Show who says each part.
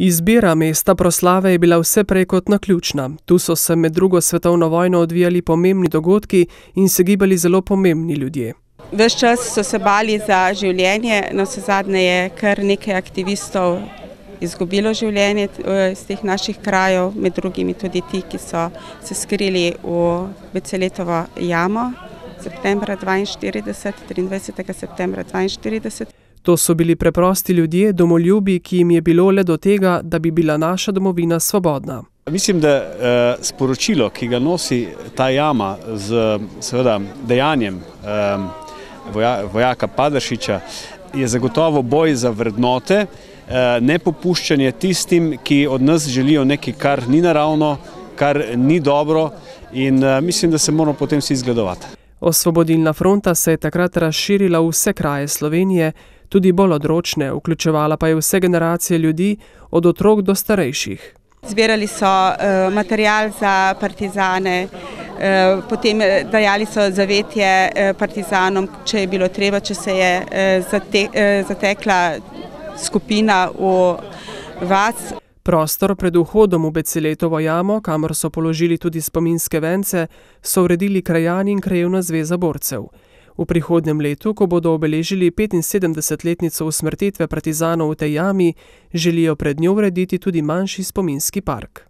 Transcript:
Speaker 1: Izbira mesta proslave je bila vse prej kot naključna. Tu so se med drugo svetovno vojno odvijali pomembni dogodki in se gibali zelo pomembni ljudje.
Speaker 2: Ves čas so se bali za življenje, no se zadnje je kar nekaj aktivistov izgubilo življenje eh, iz teh naših krajev, med drugimi tudi ti, ki so se skrili v Beceletovo jamo septembra 1942, 23. septembra 1942.
Speaker 1: To so bili preprosti ljudje, domoljubi, ki jim je bilo le do tega, da bi bila naša domovina svobodna. Mislim, da
Speaker 3: eh, sporočilo, ki ga nosi ta jama z seveda, dejanjem eh, vojaka Padršiča, je zagotovo boj za vrednote, eh, ne popuščanje tistim, ki od nas želijo nekaj, kar ni naravno, kar ni dobro in mislim, da se moramo potem vsi izgledovati.
Speaker 1: Osvobodilna fronta se je takrat razširila v vse kraje Slovenije, tudi bolj odročne, vključevala pa je vse generacije ljudi, od otrok do starejših.
Speaker 2: Zbirali so uh, material za partizane, uh, potem eh, dajali so zavetje partizanom, če je bilo treba, če se je uh, zate, uh, zatekla skupina v vas.
Speaker 1: Prostor pred vhodom v Beceletovo jamo, kamor so položili tudi spominske vence, so uredili krajani in krajevna zveza borcev. V prihodnem letu, ko bodo obeležili 75-letnico usmrtitve partizanov v tej jami, želijo pred njo urediti tudi manjši spominski park.